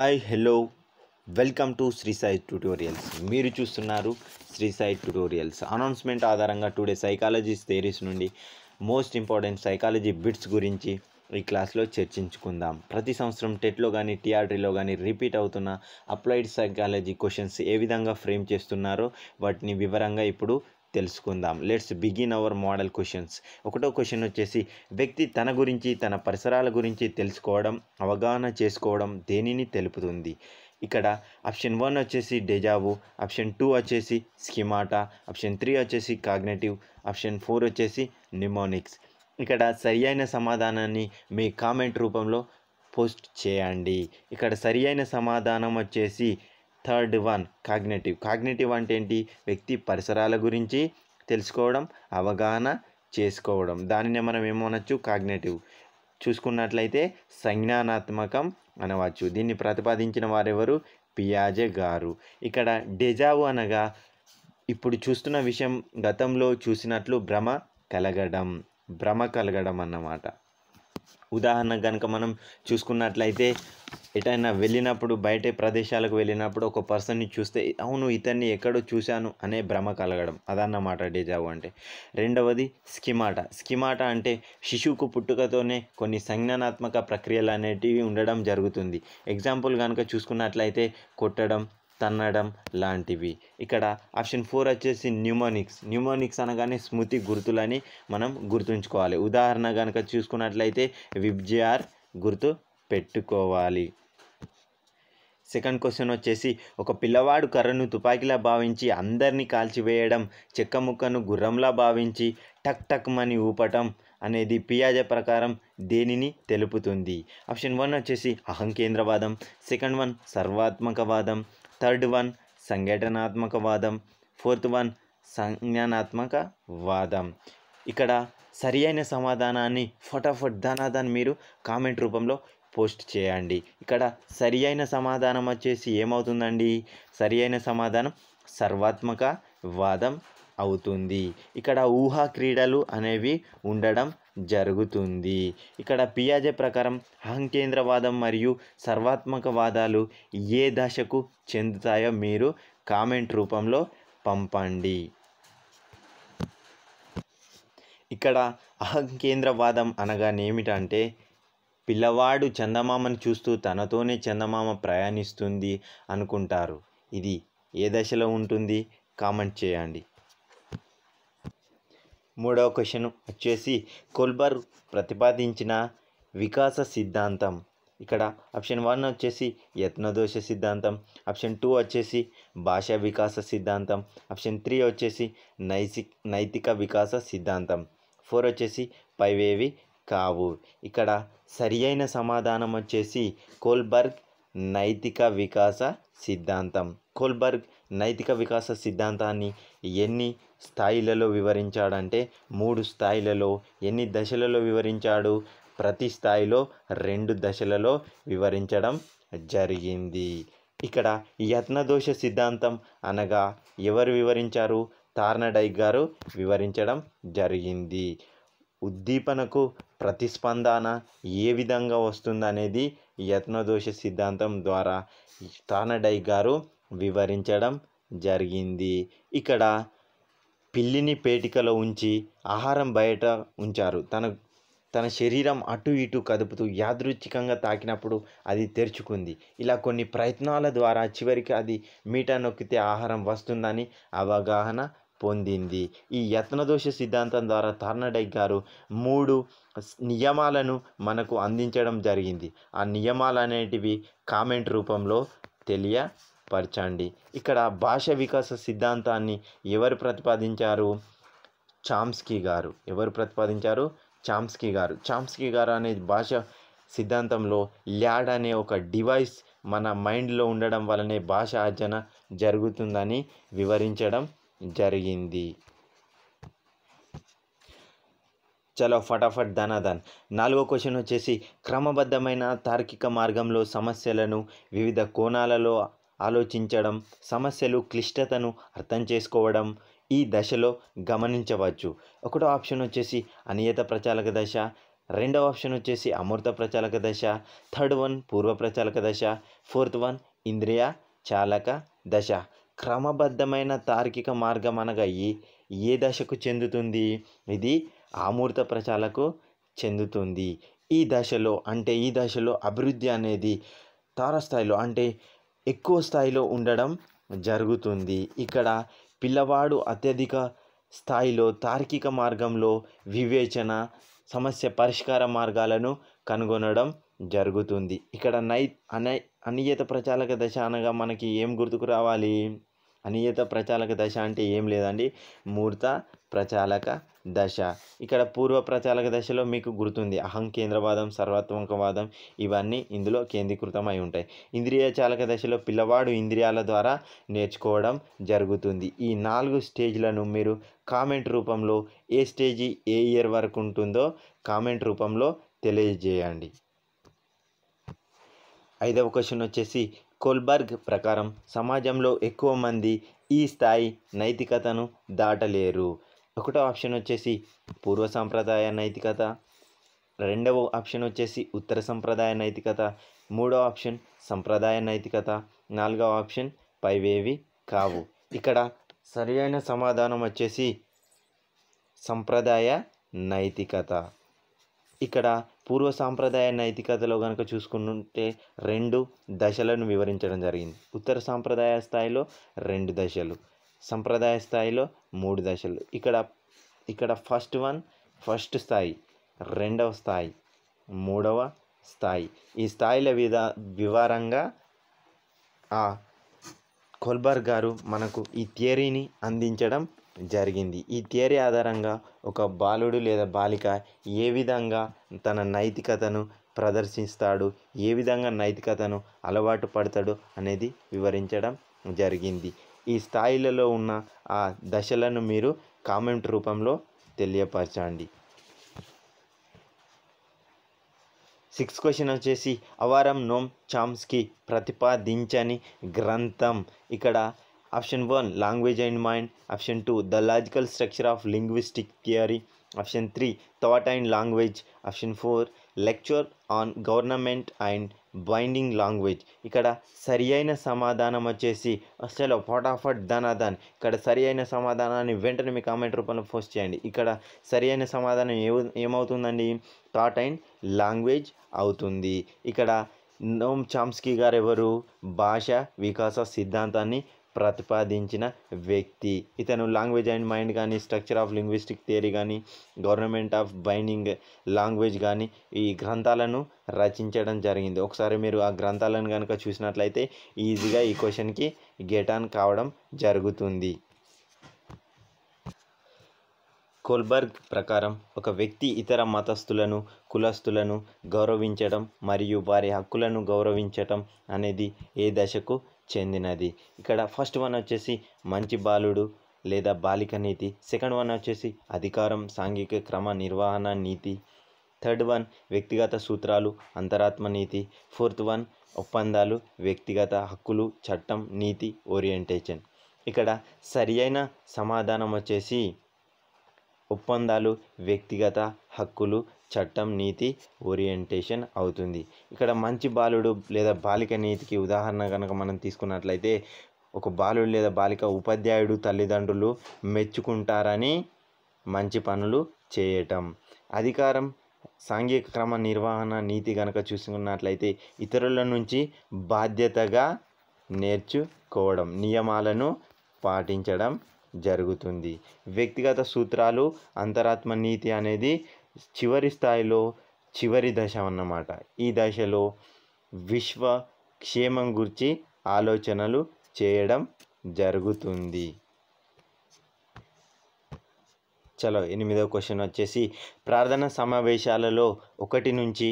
hi hello welcome to Shri Sai tutorials మీరు చూస్తున్నారు Shri Sai tutorials announcement ఆధారంగా టుడే సైకాలజీస్ థేరీస్ నుండి మోస్ట్ ఇంపార్టెంట్ సైకాలజీ బిట్స్ గురించి ఈ క్లాస్లో చర్చించుకుందాం ప్రతి సంవత్సరం టెట్లో కానీ టీఆర్టీలో కానీ రిపీట్ అవుతున్న అప్లైడ్ సైకాలజీ క్వశ్చన్స్ ఏ విధంగా ఫ్రేమ్ చేస్తున్నారో వాటిని వివరంగా ఇప్పుడు తెలుసుకుందాం let's begin our model questions ఒకటో క్వశ్చన్ వచ్చేసి వ్యక్తి తన గురించి తన పరిసరాల గురించి తెలుసుకోవడం అవగాహన చేసుకోవడం దేనిని తెలుపుతుంది ఇక్కడ ఆప్షన్ వన్ వచ్చేసి డెజావు ఆప్షన్ టూ వచ్చేసి స్కిమాటా ఆప్షన్ త్రీ వచ్చేసి కాగ్నేటివ్ ఆప్షన్ ఫోర్ వచ్చేసి నిమోనిక్స్ ఇక్కడ సరి అయిన సమాధానాన్ని మీ కామెంట్ రూపంలో పోస్ట్ చేయండి ఇక్కడ సరి అయిన సమాధానం వచ్చేసి థర్డ్ వన్ కాగ్నేటివ్ కాగ్నేటివ్ అంటే ఏంటి వ్యక్తి పరిసరాల గురించి తెలుసుకోవడం అవగాహన చేసుకోవడం దానినే మనం ఏమనొచ్చు కాగ్నేటివ్ చూసుకున్నట్లయితే సంజ్ఞానాత్మకం అనవచ్చు దీన్ని ప్రతిపాదించిన వారెవరు పియాజే గారు ఇక్కడ డెజావు అనగా ఇప్పుడు చూస్తున్న విషయం గతంలో చూసినట్లు భ్రమ కలగడం భ్రమ కలగడం అన్నమాట ఉదాహరణ కనుక మనం చూసుకున్నట్లయితే ఎటైనా వెళ్ళినప్పుడు బయట ప్రదేశాలకు వెళ్ళినప్పుడు ఒక పర్సన్ని చూస్తే అవును ఇతన్ని ఎక్కడో చూశాను అనే భ్రమ కలగడం అదన్నమాట డేజావు అంటే రెండవది స్కిమాటా స్కిమాటా అంటే శిశువుకు పుట్టుకతోనే కొన్ని సంజ్ఞానాత్మక ప్రక్రియలు అనేటివి ఉండడం జరుగుతుంది ఎగ్జాంపుల్ కనుక చూసుకున్నట్లయితే కొట్టడం తన్నడం లాంటివి ఇక్కడ ఆప్షన్ ఫోర్ వచ్చేసి న్యూమోనిక్స్ న్యూమోనిక్స్ అనగానే స్మృతి గుర్తులని మనం గుర్తుంచుకోవాలి ఉదాహరణ కనుక చూసుకున్నట్లయితే విబ్జిఆర్ గుర్తు పెట్టుకోవాలి సెకండ్ క్వశ్చన్ వచ్చేసి ఒక పిల్లవాడు కర్రను తుపాకీలా భావించి అందరినీ కాల్చివేయడం చెక్క ముక్కను గుర్రంలా భావించి టక్ టక్ మని ఊపటం అనేది పియాజా ప్రకారం దేనిని తెలుపుతుంది ఆప్షన్ వన్ వచ్చేసి అహంకేంద్రవాదం సెకండ్ వన్ సర్వాత్మకవాదం థర్డ్ వన్ సంఘటనాత్మక వాదం ఫోర్త్ వన్ సంజ్ఞానాత్మక వాదం ఇక్కడ సరి అయిన సమాధానాన్ని ఫటాఫట్ దానాదాన్ని మీరు కామెంట్ రూపంలో పోస్ట్ చేయండి ఇక్కడ సరి అయిన సమాధానం వచ్చేసి ఏమవుతుందండి సరి అయిన సమాధానం సర్వాత్మక వాదం అవుతుంది ఇక్కడ ఊహా క్రీడలు అనేవి ఉండడం జరుగుతుంది ఇక్కడ పియాజే ప్రకారం అహంకేంద్రవాదం మరియు సర్వాత్మకవాదాలు ఏ దశకు చెందుతాయో మీరు కామెంట్ రూపంలో పంపండి ఇక్కడ అహంకేంద్రవాదం అనగానేమిటంటే పిల్లవాడు చందమామను చూస్తూ తనతోనే చందమామ ప్రయాణిస్తుంది అనుకుంటారు ఇది ఏ దశలో ఉంటుంది కామెంట్ చేయండి మూడవ క్వశ్చన్ వచ్చేసి కొల్బర్ ప్రతిపాదించిన వికాస సిద్ధాంతం ఇక్కడ ఆప్షన్ వన్ వచ్చేసి యత్నదోష సిద్ధాంతం ఆప్షన్ టూ వచ్చేసి భాషా వికాస సిద్ధాంతం ఆప్షన్ త్రీ వచ్చేసి నైసిక్ నైతిక వికాస సిద్ధాంతం ఫోర్ వచ్చేసి పైవేవి కావు ఇక్కడ సరి అయిన సమాధానం వచ్చేసి కోల్బర్గ్ నైతిక వికాస సిద్ధాంతం కోల్బర్గ్ నైతిక వికాస సిద్ధాంతాన్ని ఎన్ని స్థాయిలలో వివరించాడంటే మూడు స్థాయిలలో ఎన్ని దశలలో వివరించాడు ప్రతి స్థాయిలో రెండు దశలలో వివరించడం జరిగింది ఇక్కడ యత్నదోష సిద్ధాంతం అనగా ఎవరు వివరించారు తార్నడైక్ గారు వివరించడం జరిగింది ఉద్దీపనకు ప్రతిస్పందన ఏ విధంగా వస్తుందనేది యత్నదోష సిద్ధాంతం ద్వారా తానడై గారు వివరించడం జరిగింది ఇక్కడ పిల్లిని పేటికలో ఉంచి ఆహారం బయట ఉంచారు తన తన శరీరం అటు ఇటు కదుపుతూ యాదృచ్ఛికంగా తాకినప్పుడు అది తెరుచుకుంది ఇలా కొన్ని ప్రయత్నాల ద్వారా చివరికి అది మీట నొక్కితే ఆహారం వస్తుందని అవగాహన పొందింది ఈ యత్నదోష సిద్ధాంతం ద్వారా తార్నడై గారు మూడు నియమాలను మనకు అందించడం జరిగింది ఆ నియమాలు అనేటివి కామెంట్ రూపంలో తెలియ పరచండి ఇక్కడ భాష వికాస సిద్ధాంతాన్ని ఎవరు ప్రతిపాదించారు చామ్స్కీ గారు ఎవరు ప్రతిపాదించారు చామ్స్కీ గారు చామ్స్కీ గారు అనే భాష సిద్ధాంతంలో ల్యాడ్ అనే ఒక డివైస్ మన మైండ్లో ఉండడం వలనే భాష అర్జన జరుగుతుందని వివరించడం జరిగింది చలో ఫటాఫట్ ధనాధన్ నాలుగో క్వశ్చన్ వచ్చేసి క్రమబద్ధమైన తార్కిక మార్గంలో సమస్యలను వివిధ కోణాలలో ఆలోచించడం సమస్యలు క్లిష్టతను అర్థం చేసుకోవడం ఈ దశలో గమనించవచ్చు ఒకటో ఆప్షన్ వచ్చేసి అనియత ప్రచాలక దశ రెండవ ఆప్షన్ వచ్చేసి అమృత ప్రచాలక దశ థర్డ్ వన్ పూర్వ ప్రచాలక దశ ఫోర్త్ వన్ ఇంద్రియ చాలక దశ క్రమబద్ధమైన తార్కిక మార్గం అనగా ఏ ఏ దశకు చెందుతుంది ఇది ఆమూర్త ప్రచాలకు చెందుతుంది ఈ దశలో అంటే ఈ దశలో అభివృద్ధి అనేది తారస్థాయిలో అంటే ఎక్కువ స్థాయిలో ఉండడం జరుగుతుంది ఇక్కడ పిల్లవాడు అత్యధిక స్థాయిలో తార్కిక మార్గంలో వివేచన సమస్య పరిష్కార మార్గాలను కనుగొనడం జరుగుతుంది ఇక్కడ నై అనై అనియత ప్రచాలక దశ అనగా మనకి ఏం గుర్తుకు రావాలి అనియత ప్రచాలక దశ అంటే ఏం లేదండి మూర్త ప్రచాలక దశ ఇక్కడ పూర్వ ప్రచాలక దశలో మీకు గుర్తుంది అహం కేంద్రవాదం సర్వాత్మకవాదం ఇవన్నీ ఇందులో కేంద్రీకృతం అయి ఉంటాయి ఇంద్రియ చాలక దశలో పిల్లవాడు ఇంద్రియాల ద్వారా నేర్చుకోవడం జరుగుతుంది ఈ నాలుగు స్టేజ్లను మీరు కామెంట్ రూపంలో ఏ స్టేజీ ఏ ఇయర్ వరకు ఉంటుందో కామెంట్ రూపంలో తెలియజేయండి ఐదవ క్వశ్చన్ వచ్చేసి కోల్బర్గ్ ప్రకారం సమాజంలో ఎక్కువ మంది ఈ స్థాయి నైతికతను దాటలేరు ఒకటో ఆప్షన్ వచ్చేసి పూర్వ సాంప్రదాయ నైతికత రెండవ ఆప్షన్ వచ్చేసి ఉత్తర సంప్రదాయ నైతికత మూడో ఆప్షన్ సంప్రదాయ నైతికత నాలుగవ ఆప్షన్ పైవేవి కావు ఇక్కడ సరియైన సమాధానం వచ్చేసి సంప్రదాయ నైతికత ఇక్కడ పూర్వ సాంప్రదాయ నైతికతలో కనుక చూసుకుంటే రెండు దశలను వివరించడం జరిగింది ఉత్తర సాంప్రదాయ స్థాయిలో రెండు దశలు సంప్రదాయ స్థాయిలో మూడు దశలు ఇక్కడ ఇక్కడ ఫస్ట్ వన్ ఫస్ట్ స్థాయి రెండవ స్థాయి మూడవ స్థాయి ఈ స్థాయిల విధ వివరంగా ఆ కొల్బర్ గారు మనకు ఈ థియరీని అందించడం జరిగింది ఈ థియరీ ఆధారంగా ఒక బాలుడు లేదా బాలిక ఏ విధంగా తన నైతికతను ప్రదర్శిస్తాడు ఏ విధంగా నైతికతను అలవాటు పడతాడు అనేది వివరించడం జరిగింది ఈ స్థాయిలలో ఉన్న ఆ దశలను మీరు కామెంట్ రూపంలో తెలియపరచండి సిక్స్ క్వశ్చన్ వచ్చేసి అవారం నోమ్ చామ్స్కి ప్రతిపాదించని గ్రంథం ఇక్కడ option one language and mind option two the logical structure of linguistic theory option three thought and language option four lecture on government and binding language ఇక్కడ సరి అయిన సమాధానం వచ్చేసి అసలు ఫటాఫట్ ధనాధన్ ఇక్కడ సరి అయిన సమాధానాన్ని వెంటనే మీ కామెంట్ రూపంలో పోస్ట్ చేయండి ఇక్కడ సరి అయిన సమాధానం ఏ ఏమవుతుందండి థాట్ అండ్ లాంగ్వేజ్ అవుతుంది ఇక్కడ నోమ్ చామ్స్కీ గారు ఎవరు భాష వికాస సిద్ధాంతాన్ని ప్రతిపాదించిన వ్యక్తి ఇతను లాంగ్వేజ్ అండ్ మైండ్ కానీ స్ట్రక్చర్ ఆఫ్ లింగ్విస్టిక్ థియరీ కానీ గవర్నమెంట్ ఆఫ్ బైండింగ్ లాంగ్వేజ్ కానీ ఈ గ్రంథాలను రచించడం జరిగింది ఒకసారి మీరు ఆ గ్రంథాలను కనుక చూసినట్లయితే ఈజీగా ఈ క్వశ్చన్కి గెట్ ఆన్ కావడం జరుగుతుంది కోల్బర్గ్ ప్రకారం ఒక వ్యక్తి ఇతర మతస్థులను కులస్తులను గౌరవించడం మరియు వారి హక్కులను గౌరవించటం అనేది ఏ దశకు చెందినది ఇక్కడ ఫస్ట్ వన్ వచ్చేసి మంచి బాలుడు లేదా బాలిక నీతి సెకండ్ వన్ వచ్చేసి అధికారం సాంఘిక క్రమ నిర్వహణ నీతి థర్డ్ వన్ వ్యక్తిగత సూత్రాలు అంతరాత్మ నీతి ఫోర్త్ వన్ ఒప్పందాలు వ్యక్తిగత హక్కులు చట్టం నీతి ఓరియంటేషన్ ఇక్కడ అయిన సమాధానం వచ్చేసి ఒప్పందాలు వ్యక్తిగత హక్కులు చట్టం నీతి ఓరియంటేషన్ అవుతుంది ఇక్కడ మంచి బాలుడు లేదా బాలిక నీతికి ఉదాహరణ కనుక మనం తీసుకున్నట్లయితే ఒక బాలుడు లేదా బాలిక ఉపాధ్యాయుడు తల్లిదండ్రులు మెచ్చుకుంటారని మంచి పనులు చేయటం అధికారం సాంఘిక క్రమ నిర్వహణ నీతి కనుక చూసుకున్నట్లయితే ఇతరుల నుంచి బాధ్యతగా నేర్చుకోవడం నియమాలను పాటించడం జరుగుతుంది వ్యక్తిగత సూత్రాలు అంతరాత్మ నీతి అనేది చివరి స్థాయిలో చివరి దశ అన్నమాట ఈ దశలో విశ్వ క్షేమం గురించి ఆలోచనలు చేయడం జరుగుతుంది చలో ఎనిమిదో క్వశ్చన్ వచ్చేసి ప్రార్థన సమావేశాలలో ఒకటి నుంచి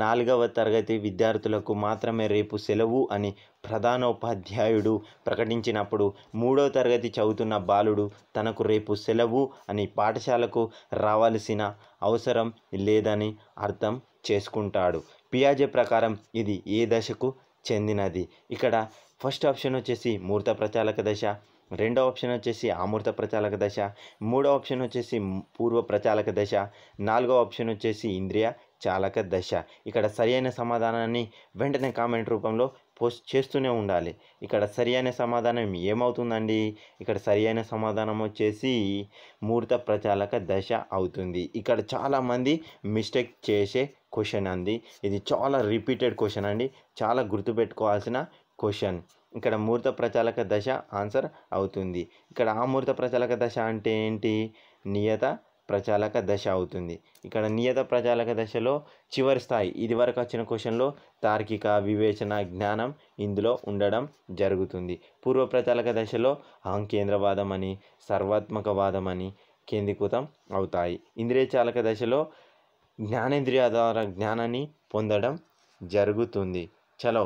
నాలుగవ తరగతి విద్యార్థులకు మాత్రమే రేపు సెలవు అని ప్రధానోపాధ్యాయుడు ప్రకటించినప్పుడు మూడవ తరగతి చదువుతున్న బాలుడు తనకు రేపు సెలవు అని పాఠశాలకు రావాల్సిన అవసరం లేదని అర్థం చేసుకుంటాడు పియాజే ప్రకారం ఇది ఏ దశకు చెందినది ఇక్కడ ఫస్ట్ ఆప్షన్ వచ్చేసి మూర్త ప్రచాలక దశ రెండో ఆప్షన్ వచ్చేసి ఆమూర్త ప్రచాలక దశ మూడో ఆప్షన్ వచ్చేసి పూర్వ ప్రచాలక దశ నాలుగో ఆప్షన్ వచ్చేసి ఇంద్రియ చాలక దశ ఇక్కడ సరియైన సమాధానాన్ని వెంటనే కామెంట్ రూపంలో పోస్ట్ చేస్తూనే ఉండాలి ఇక్కడ సరియైన సమాధానం ఏమవుతుందండి ఇక్కడ సరియైన సమాధానం వచ్చేసి ముహూర్త ప్రచాలక దశ అవుతుంది ఇక్కడ చాలామంది మిస్టేక్ చేసే క్వశ్చన్ అంది ఇది చాలా రిపీటెడ్ క్వశ్చన్ అండి చాలా గుర్తుపెట్టుకోవాల్సిన క్వశ్చన్ ఇక్కడ ముహూర్త ప్రచాలక దశ ఆన్సర్ అవుతుంది ఇక్కడ ఆమూర్త ప్రచాలక దశ అంటే ఏంటి నియత ప్రచాలక దశ అవుతుంది ఇక్కడ నియత ప్రచాలక దశలో చివరి స్థాయి ఇదివరకు వచ్చిన క్వశ్చన్లో తార్కిక వివేచన జ్ఞానం ఇందులో ఉండడం జరుగుతుంది పూర్వ ప్రచాలక దశలో అహంకేంద్రవాదం అని సర్వాత్మకవాదం అని కేంద్రీకృతం అవుతాయి ఇంద్రియ చాలక దశలో జ్ఞానేంద్రియ ద్వారా జ్ఞానాన్ని పొందడం జరుగుతుంది చలో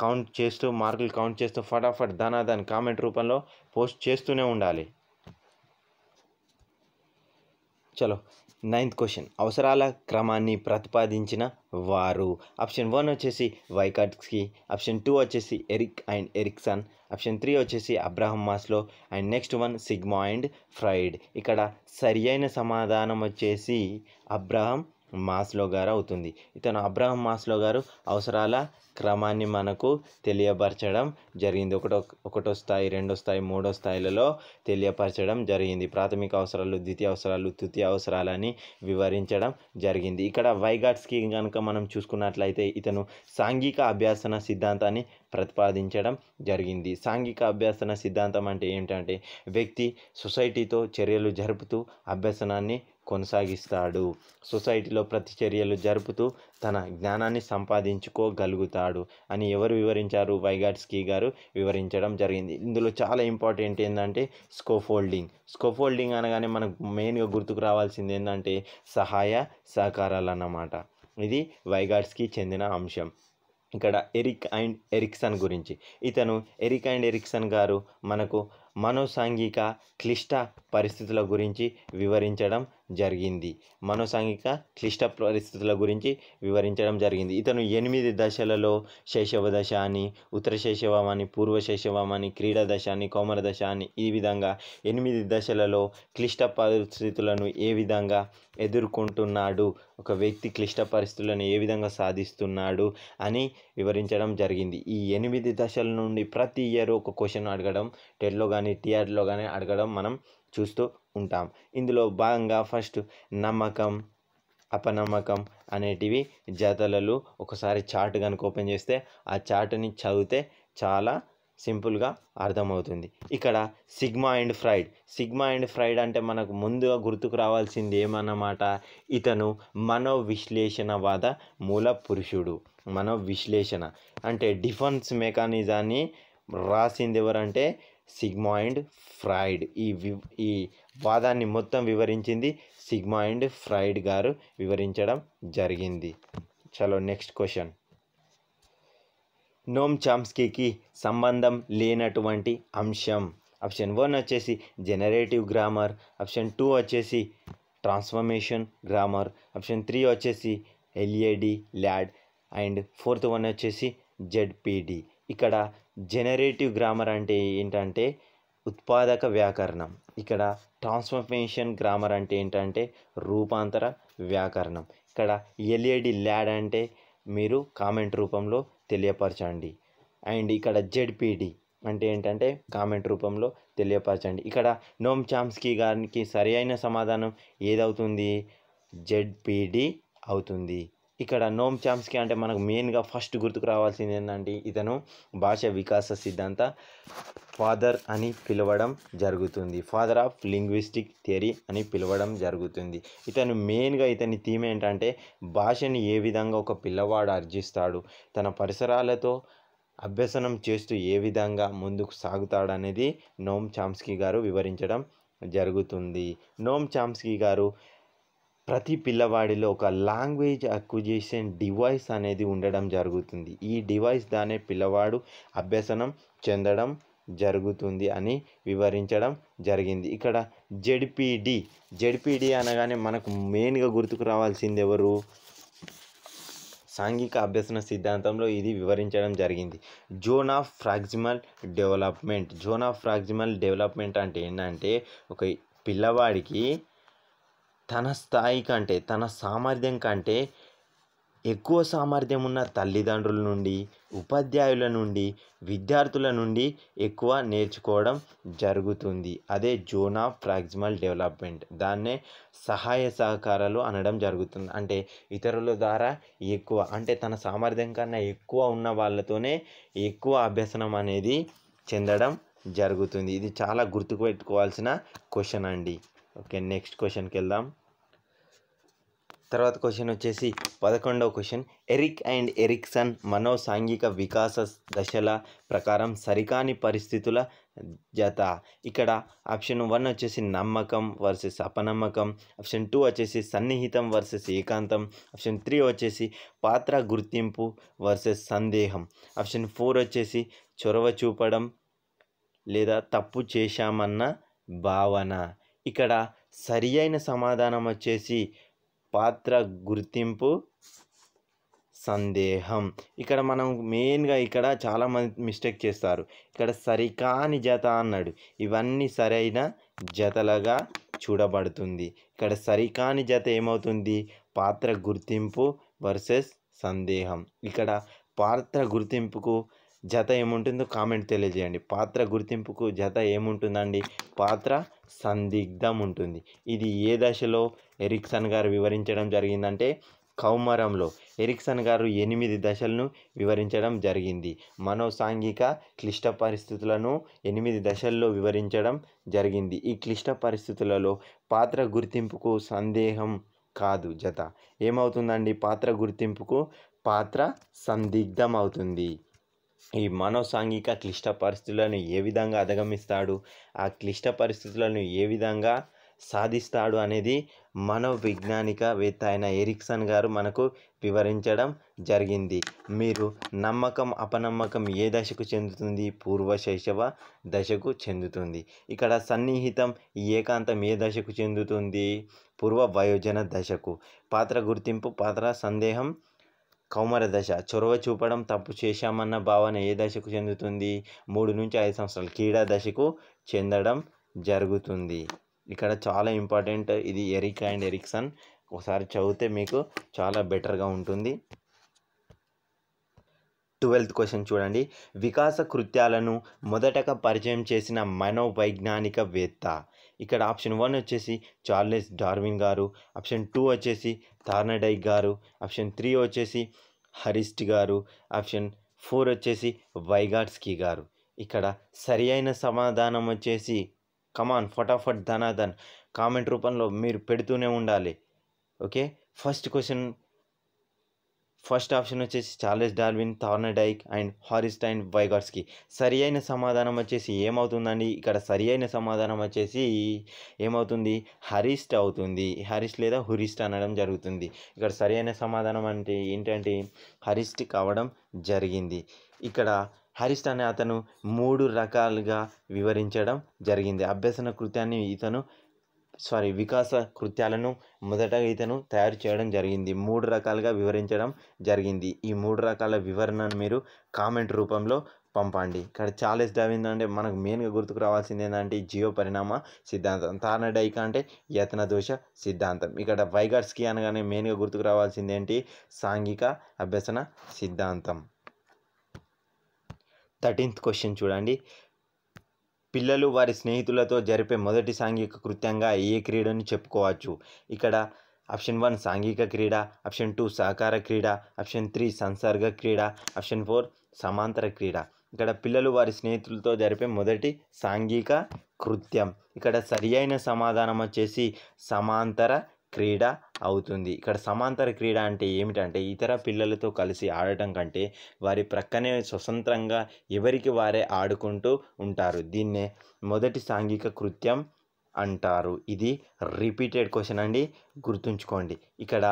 కౌంట్ చేస్తూ మార్కులు కౌంట్ చేస్తూ ఫటాఫట్ ధనాధన్ కామెంట్ రూపంలో పోస్ట్ చేస్తూనే ఉండాలి చలో నైన్త్ క్వశ్చన్ అవసరాల క్రమాన్ని ప్రతిపాదించిన వారు ఆప్షన్ వన్ వచ్చేసి వైకాట్స్కి ఆప్షన్ టూ వచ్చేసి Erik and Erikson option three వచ్చేసి Abraham Maslow and next one Sigmund Freud ఇక్కడ సరి అయిన సమాధానం వచ్చేసి అబ్రహం మాస్లో గారు అవుతుంది ఇతను అబ్రహం మాస్లో గారు అవసరాల క్రమాన్ని మనకు తెలియపరచడం జరిగింది ఒకటో ఒకటో స్థాయి రెండో స్థాయి మూడో స్థాయిలలో తెలియపరచడం జరిగింది ప్రాథమిక అవసరాలు ద్వితీయ అవసరాలు తృతీయ అవసరాలని వివరించడం జరిగింది ఇక్కడ వైగాట్స్కి కనుక మనం చూసుకున్నట్లయితే ఇతను సాంఘిక అభ్యాసన సిద్ధాంతాన్ని ప్రతిపాదించడం జరిగింది సాంఘిక అభ్యాసన సిద్ధాంతం అంటే ఏమిటంటే వ్యక్తి సొసైటీతో చర్యలు జరుపుతూ అభ్యసనాన్ని కొనసాగిస్తాడు సొసైటీలో ప్రతిచర్యలు జరుపుతూ తన జ్ఞానాన్ని సంపాదించుకోగలుగుతాడు అని ఎవరు వివరించారు వైగాట్స్కీ గారు వివరించడం జరిగింది ఇందులో చాలా ఇంపార్టెంట్ ఏంటంటే స్కోఫోల్డింగ్ స్కోఫోల్డింగ్ అనగానే మనకు మెయిన్గా గుర్తుకు రావాల్సింది ఏంటంటే సహాయ సహకారాలు అన్నమాట ఇది వైగాట్స్కి చెందిన అంశం ఇక్కడ ఎరిక్ అండ్ ఎరిక్సన్ గురించి ఇతను ఎరిక్ అండ్ ఎరిక్సన్ గారు మనకు మనోసాంఘిక క్లిష్ట పరిస్థితుల గురించి వివరించడం జరిగింది మనోసాంఘిక క్లిష్ట పరిస్థితుల గురించి వివరించడం జరిగింది ఇతను ఎనిమిది దశలలో శైశవ దశ అని ఉత్తర శైశవం అని పూర్వ శైశవం అని క్రీడా దశ అని కోమర దశ అని ఈ విధంగా ఎనిమిది దశలలో క్లిష్ట పరిస్థితులను ఏ విధంగా ఎదుర్కొంటున్నాడు ఒక వ్యక్తి క్లిష్ట పరిస్థితులను ఏ విధంగా సాధిస్తున్నాడు అని వివరించడం జరిగింది ఈ ఎనిమిది దశల నుండి ప్రతి ఇయర్ ఒక క్వశ్చన్ అడగడం టెట్లో కానీ టీఆర్లో e కానీ అడగడం మనం చూస్తూ ఉంటాం ఇందులో భాగంగా ఫస్ట్ నమ్మకం అపనమ్మకం అనేటివి జతలలో ఒకసారి చార్ట్ కనుక ఓపెన్ చేస్తే ఆ చార్ట్ని చదివితే చాలా సింపుల్గా అర్థమవుతుంది ఇక్కడ Sigmund Freud Sigmund Freud అంటే మనకు ముందుగా గుర్తుకు రావాల్సింది ఏమన్నమాట ఇతను మనోవిశ్లేషణవాద మూల పురుషుడు మనోవిశ్లేషణ అంటే డిఫెన్స్ మెకానిజాన్ని రాసింది ఎవరంటే సిగ్మాయిండ్ ఫ్రాయిడ్ ఈ వి ఈ వాదాన్ని మొత్తం వివరించింది సిగ్మాయిండ్ ఫ్రాయిడ్ గారు వివరించడం జరిగింది చలో నెక్స్ట్ క్వశ్చన్ నోమ్ చామ్స్కీకి సంబంధం లేనటువంటి అంశం ఆప్షన్ వన్ వచ్చేసి జనరేటివ్ గ్రామర్ ఆప్షన్ టూ వచ్చేసి ట్రాన్స్ఫర్మేషన్ గ్రామర్ ఆప్షన్ త్రీ వచ్చేసి LAD LAD and fourth one వచ్చేసి జెడ్పిడి ఇక్కడ జనరేటివ్ గ్రామర్ అంటే ఏంటంటే ఉత్పాదక వ్యాకరణం ఇక్కడ ట్రాన్స్ఫర్మేషన్ గ్రామర్ అంటే ఏంటంటే రూపాంతర వ్యాకరణం ఇక్కడ ఎల్ఏడి ల్యాడ్ అంటే మీరు కామెంట్ రూపంలో తెలియపరచండి అండ్ ఇక్కడ జెడ్పిడి అంటే ఏంటంటే కామెంట్ రూపంలో తెలియపరచండి ఇక్కడ నోమ్ చామ్స్కీ గారికి సరి అయిన సమాధానం ఏదవుతుంది జెడ్పిడి అవుతుంది ఇక్కడ నోమ్ చాంస్కీ అంటే మనకు మెయిన్గా ఫస్ట్ గుర్తుకు రావాల్సింది ఏంటంటే ఇతను భాష వికాస సిద్ధాంత ఫాదర్ అని పిలవడం జరుగుతుంది ఫాదర్ ఆఫ్ లింగ్విస్టిక్ థియరీ అని పిలవడం జరుగుతుంది ఇతను మెయిన్గా ఇతని థీమ్ ఏంటంటే భాషని ఏ విధంగా ఒక పిల్లవాడు అర్జిస్తాడు తన పరిసరాలతో అభ్యసనం చేస్తూ ఏ విధంగా ముందుకు సాగుతాడనేది నోమ్ చామ్స్కి గారు వివరించడం జరుగుతుంది నోమ్ చాంస్కీ గారు ప్రతి పిల్లవాడిలో ఒక లాంగ్వేజ్ అక్విజిషన్ డివైస్ అనేది ఉండడం జరుగుతుంది ఈ డివైస్ దానే పిల్లవాడు అభ్యసనం చెందడం జరుగుతుంది అని వివరించడం జరిగింది ఇక్కడ జెడ్పిడి జెడ్పిడి అనగానే మనకు మెయిన్గా గుర్తుకు రావాల్సింది ఎవరు సాంఘిక అభ్యసన సిద్ధాంతంలో ఇది వివరించడం జరిగింది zone of proximal development zone of proximal development అంటే ఏంటంటే ఒక పిల్లవాడికి తన స్థాయి కంటే తన సామర్థ్యం కంటే ఎక్కువ సామర్థ్యం ఉన్న తల్లిదండ్రుల నుండి ఉపాధ్యాయుల నుండి విద్యార్థుల నుండి ఎక్కువ నేర్చుకోవడం జరుగుతుంది అదే జోన్ ఆఫ్ ప్రాక్సిమల్ డెవలప్మెంట్ దాన్నే సహాయ సహకారాలు అనడం జరుగుతుంది అంటే ఇతరుల ద్వారా ఎక్కువ అంటే తన సామర్థ్యం కన్నా ఎక్కువ ఉన్న వాళ్ళతోనే ఎక్కువ అభ్యసనం అనేది చెందడం జరుగుతుంది ఇది చాలా గుర్తుపెట్టుకోవాల్సిన క్వశ్చన్ అండి ఓకే నెక్స్ట్ క్వశ్చన్కి వెళ్దాం తర్వాత క్వశ్చన్ వచ్చేసి పదకొండవ క్వశ్చన్ ఎరిక్ అండ్ ఎరిక్సన్ మనోసాంఘిక వికాస దశల ప్రకారం సరికాని పరిస్థితుల జత ఇక్కడ ఆప్షన్ వన్ వచ్చేసి నమ్మకం వర్సెస్ అపనమ్మకం ఆప్షన్ టూ వచ్చేసి సన్నిహితం వర్సెస్ ఏకాంతం ఆప్షన్ త్రీ వచ్చేసి పాత్ర గుర్తింపు వర్సెస్ సందేహం ఆప్షన్ ఫోర్ వచ్చేసి చొరవ చూపడం లేదా తప్పు చేశామన్న భావన ఇక్కడ సరి అయిన సమాధానం వచ్చేసి పాత్ర గుర్తింపు సందేహం ఇక్కడ మనం మెయిన్గా ఇక్కడ చాలామంది మిస్టేక్ చేస్తారు ఇక్కడ సరికాని జత అన్నాడు ఇవన్నీ సరైన జతలుగా చూడబడుతుంది ఇక్కడ సరికాని జత ఏమవుతుంది పాత్ర గుర్తింపు వర్సెస్ సందేహం ఇక్కడ పాత్ర గుర్తింపుకు జత ఏముంటుందో కామెంట్ తెలియజేయండి పాత్ర గుర్తింపుకు జత ఏముంటుందండి పాత్ర సందిగ్ధం ఉంటుంది ఇది ఏ దశలో ఎరిక్సన్ గారు వివరించడం జరిగిందంటే కౌమరంలో ఎరిక్సన్ గారు ఎనిమిది దశలను వివరించడం జరిగింది మనోసాంఘిక క్లిష్ట పరిస్థితులను ఎనిమిది దశల్లో వివరించడం జరిగింది ఈ క్లిష్ట పరిస్థితులలో పాత్ర గుర్తింపుకు సందేహం కాదు జత ఏమవుతుందండి పాత్ర గుర్తింపుకు పాత్ర సందిగ్ధం అవుతుంది ఈ మనోసాంఘిక క్లిష్ట పరిస్థితులను ఏ విధంగా అధిగమిస్తాడు ఆ క్లిష్ట పరిస్థితులను ఏ విధంగా సాధిస్తాడు అనేది మనోవిజ్ఞానికవేత్త అయిన ఎరిక్సన్ గారు మనకు వివరించడం జరిగింది మీరు నమ్మకం అపనమ్మకం ఏ దశకు చెందుతుంది పూర్వ శైశవ దశకు చెందుతుంది ఇక్కడ సన్నిహితం ఏకాంతం ఏ దశకు చెందుతుంది పూర్వ వయోజన దశకు పాత్ర గుర్తింపు పాత్ర సందేహం కౌమర దశ చొరవ చూపడం తప్పు చేశామన్న భావన ఏ దశకు చెందుతుంది మూడు నుంచి ఐదు సంవత్సరాలు క్రీడా దశకు చెందడం జరుగుతుంది ఇక్కడ చాలా ఇంపార్టెంట్ ఇది ఎరిక్ అండ్ ఎరిక్సన్ ఒకసారి చదివితే మీకు చాలా బెటర్గా ఉంటుంది ట్వెల్త్ క్వశ్చన్ చూడండి వికాస కృత్యాలను మొదటగా పరిచయం చేసిన మనోవైజ్ఞానికవేత్త ఇక్కడ ఆప్షన్ వన్ వచ్చేసి చార్లెస్ డార్విన్ గారు ఆప్షన్ టూ వచ్చేసి థార్నడై గారు ఆప్షన్ త్రీ వచ్చేసి హరిస్ట్ గారు ఆప్షన్ ఫోర్ వచ్చేసి వైగాట్స్కి గారు ఇక్కడ సరి అయిన సమాధానం వచ్చేసి కమాన్ ఫటాఫట్ ధనాధన్ కామెంట్ రూపంలో మీరు పెడుతూనే ఉండాలి okay first question first option వచ్చేసి చార్లెస్ డార్విన్ థార్నడైక్ అండ్ హారిస్టైన్ వైగర్స్కి సరి అయిన సమాధానం వచ్చేసి ఏమవుతుందండి ఇక్కడ సరి అయిన సమాధానం వచ్చేసి ఏమవుతుంది హరిస్ట్ అవుతుంది హరిస్ట్ లేదా హురిస్ట్ అనడం జరుగుతుంది ఇక్కడ సరి అయిన సమాధానం అంటే ఏంటంటే హరిస్ట్ కావడం జరిగింది ఇక్కడ హరిస్ట్ అనే అతను మూడు రకాలుగా వివరించడం జరిగింది అభ్యసన కృత్యాన్ని ఇతను సారీ వికాస కృత్యాలను మొదట ఇతను తయారు చేయడం జరిగింది మూడు రకాలుగా వివరించడం జరిగింది ఈ మూడు రకాల వివరణను మీరు కామెంట్ రూపంలో పంపండి ఇక్కడ చార్లెస్ డావిన్ అంటే మనకు మెయిన్గా గుర్తుకు రావాల్సింది ఏంటంటే జియో పరిణామ సిద్ధాంతం తారణ డైక అంటే యతన దోష సిద్ధాంతం ఇక్కడ వైగర్స్కి అనగానే మెయిన్గా గుర్తుకు రావాల్సింది ఏంటి సాంఘిక అభ్యసన సిద్ధాంతం థర్టీన్త్ క్వశ్చన్ చూడండి పిల్లలు వారి స్నేహితులతో జరిపే మొదటి సాంఘిక కృత్యంగా ఏ క్రీడని చెప్పుకోవచ్చు ఇక్కడ ఆప్షన్ వన్ సాంఘిక క్రీడ ఆప్షన్ టూ సహకార క్రీడ ఆప్షన్ త్రీ సంసర్గ క్రీడ ఆప్షన్ ఫోర్ సమాంతర క్రీడ ఇక్కడ పిల్లలు వారి స్నేహితులతో జరిపే మొదటి సాంఘిక కృత్యం ఇక్కడ సరి అయిన సమాధానం వచ్చేసి సమాంతర క్రీడ అవుతుంది ఇక్కడ సమాంతర క్రీడ అంటే ఏమిటంటే ఇతర పిల్లలతో కలిసి ఆడటం కంటే వారి ప్రక్కనే స్వతంత్రంగా ఎవరికి వారే ఆడుకుంటూ ఉంటారు దీన్నే మొదటి సాంఘిక కృత్యం అంటారు ఇది రిపీటెడ్ క్వశ్చన్ అండి గుర్తుంచుకోండి ఇక్కడ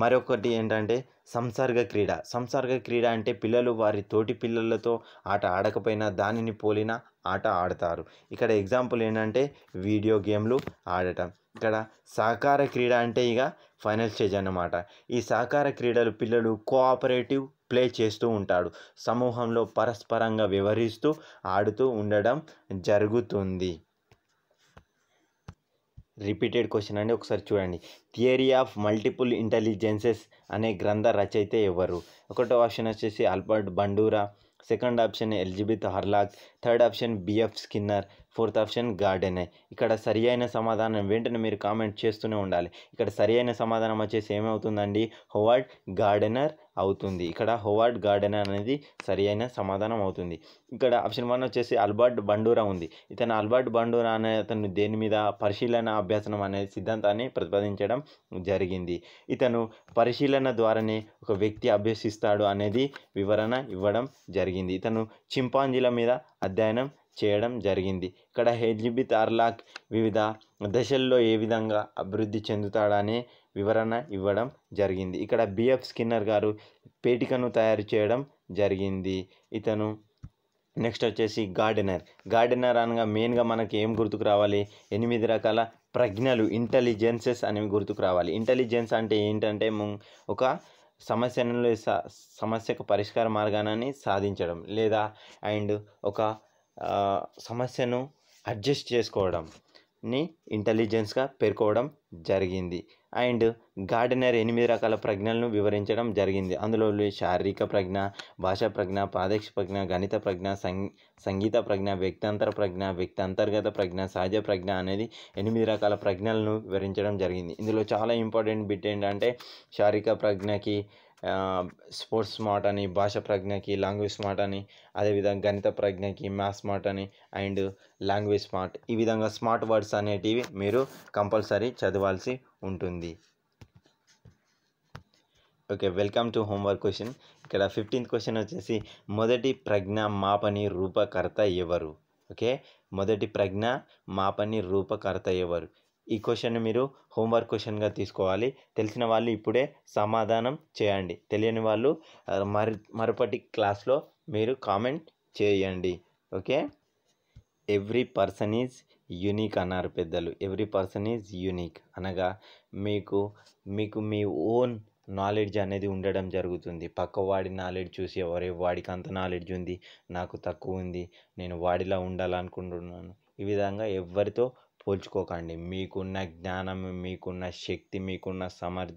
మరొకటి ఏంటంటే సంసర్గ క్రీడ సంసర్గ క్రీడ అంటే పిల్లలు వారి తోటి పిల్లలతో ఆట ఆడకపోయినా దానిని పోలిన ఆట ఆడతారు ఇక్కడ ఎగ్జాంపుల్ ఏంటంటే వీడియో గేమ్లు ఆడటం ఇక్కడ సహకార క్రీడ అంటే ఇక ఫైనల్ స్టేజ్ అన్నమాట ఈ సహకార క్రీడలు పిల్లలు కోఆపరేటివ్ ప్లే చేస్తూ ఉంటాడు సమూహంలో పరస్పరంగా వ్యవహరిస్తూ ఆడుతూ ఉండడం జరుగుతుంది రిపీటెడ్ క్వశ్చన్ అండి ఒకసారి చూడండి థియరీ ఆఫ్ మల్టిపుల్ ఇంటెలిజెన్సెస్ అనే గ్రంథ రచయిత ఎవరు ఒకటో ఆప్షన్ వచ్చేసి Albert Bandura second option Elizabeth Hurlock third option B F Skinner fourth option Gardner ఇక్కడ సరి అయిన సమాధానం వెంటనే మీరు కామెంట్ చేస్తూనే ఉండాలి ఇక్కడ సరి అయిన సమాధానం వచ్చేసి ఏమవుతుందండి హోవార్డ్ గార్డెనర్ అవుతుంది ఇక్కడ హోవార్డ్ గార్డెనర్ అనేది సరి అయిన సమాధానం అవుతుంది ఇక్కడ ఆప్షన్ వన్ వచ్చేసి అల్బర్ట్ బండూరా ఉంది ఇతను అల్బర్ట్ బండూరా అనే అతను దేని మీద పరిశీలన అభ్యాసనం అనే సిద్ధాంతాన్ని ప్రతిపాదించడం జరిగింది ఇతను పరిశీలన ద్వారానే ఒక వ్యక్తి అభ్యసిస్తాడు అనేది వివరణ ఇవ్వడం జరిగింది ఇతను చింపాంజీల మీద అధ్యయనం చేయడం జరిగింది ఇక్కడ హెజ్బిత్ తార్లాక్ వివిధ దశల్లో ఏ విధంగా అభివృద్ధి చెందుతాడనే వివరణ ఇవ్వడం జరిగింది ఇక్కడ బిఎఫ్ స్కిన్నర్ గారు పేటికను తయారు చేయడం జరిగింది ఇతను నెక్స్ట్ వచ్చేసి గార్డెనర్ గార్డెనర్ అనగా మెయిన్గా మనకి ఏం గుర్తుకు రావాలి ఎనిమిది రకాల ప్రజ్ఞలు ఇంటెలిజెన్సెస్ అనేవి గుర్తుకు రావాలి ఇంటెలిజెన్స్ అంటే ఏంటంటే ఒక సమస్యలో సమస్యకు పరిష్కార మార్గాన్ని సాధించడం లేదా అండ్ ఒక సమస్యను అడ్జస్ట్ చేసుకోవడం ని ఇంటెలిజెన్స్గా పేర్కోవడం జరిగింది అండ్ గార్డెనర్ ఎనిమిది రకాల ప్రజ్ఞలను వివరించడం జరిగింది అందులో శారీరక ప్రజ్ఞ భాషా ప్రజ్ఞ ప్రాదేశిక ప్రజ్ఞ గణిత ప్రజ్ఞ సంగీత ప్రజ్ఞ వ్యక్తాంతర ప్రజ్ఞ వ్యక్తి అంతర్గత ప్రజ్ఞ సహజ ప్రజ్ఞ అనేది ఎనిమిది రకాల ప్రజ్ఞలను వివరించడం జరిగింది ఇందులో చాలా ఇంపార్టెంట్ బిట్ ఏంటంటే శారీరక ప్రజ్ఞకి స్పోర్ట్స్ స్మార్ట్ అని భాష ప్రజ్ఞకి లాంగ్వేజ్ స్మార్ట్ అని అదేవిధంగా గణిత ప్రజ్ఞకి మ్యాథ్స్ స్మార్ట్ అని అండ్ లాంగ్వేజ్ స్మార్ట్ ఈ విధంగా స్మార్ట్ వర్డ్స్ అనేటివి మీరు కంపల్సరీ చదవాల్సి ఉంటుంది okay welcome to homework question ఇక్కడ ఫిఫ్టీన్త్ క్వశ్చన్ వచ్చేసి మొదటి ప్రజ్ఞ మాపని రూపకర్త ఎవరు ఓకే మొదటి ప్రజ్ఞ మాపని రూపకర్త ఎవరు ఈ క్వశ్చన్ మీరు హోంవర్క్ క్వశ్చన్గా తీసుకోవాలి తెలిసిన వాళ్ళు ఇప్పుడే సమాధానం చేయండి తెలియని వాళ్ళు మరి మరుపటి క్లాస్లో మీరు కామెంట్ చేయండి okay every person is unique అన్నారు పెద్దలు ఎవ్రీ పర్సన్ ఈజ్ యూనిక్ అనగా మీకు మీకు మీ ఓన్ నాలెడ్జ్ అనేది ఉండడం జరుగుతుంది పక్కవాడి నాలెడ్జ్ చూసి ఎవరే వాడికి అంత నాలెడ్జ్ ఉంది నాకు తక్కువ ఉంది నేను వాడిలా ఉండాలనుకుంటున్నాను ఈ విధంగా ఎవరితో పోల్చుకోకండి మీకున్న జ్ఞానం మీకున్న శక్తి మీకున్న సమర్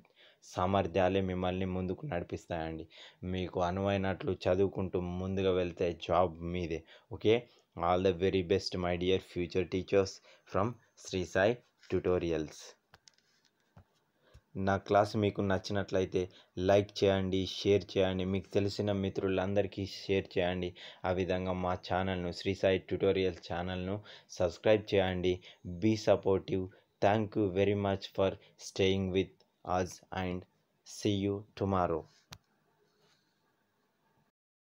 సామర్థ్యాలే మిమ్మల్ని ముందుకు నడిపిస్తాయండి మీకు అనువైనట్లు చదువుకుంటూ ముందుగా వెళ్తే జాబ్ మీదే okay all the very best my dear future teachers from Sri Sai tutorials నా క్లాస్ మీకు నచ్చినట్లయితే లైక్ చేయండి షేర్ చేయండి మీకు తెలిసిన మిత్రులందరికీ షేర్ చేయండి ఆ విధంగా మా ఛానల్ను శ్రీ సాయి ట్యూటోరియల్ ఛానల్ను సబ్స్క్రైబ్ చేయండి be supportive thank you very much for staying with us and see you tomorrow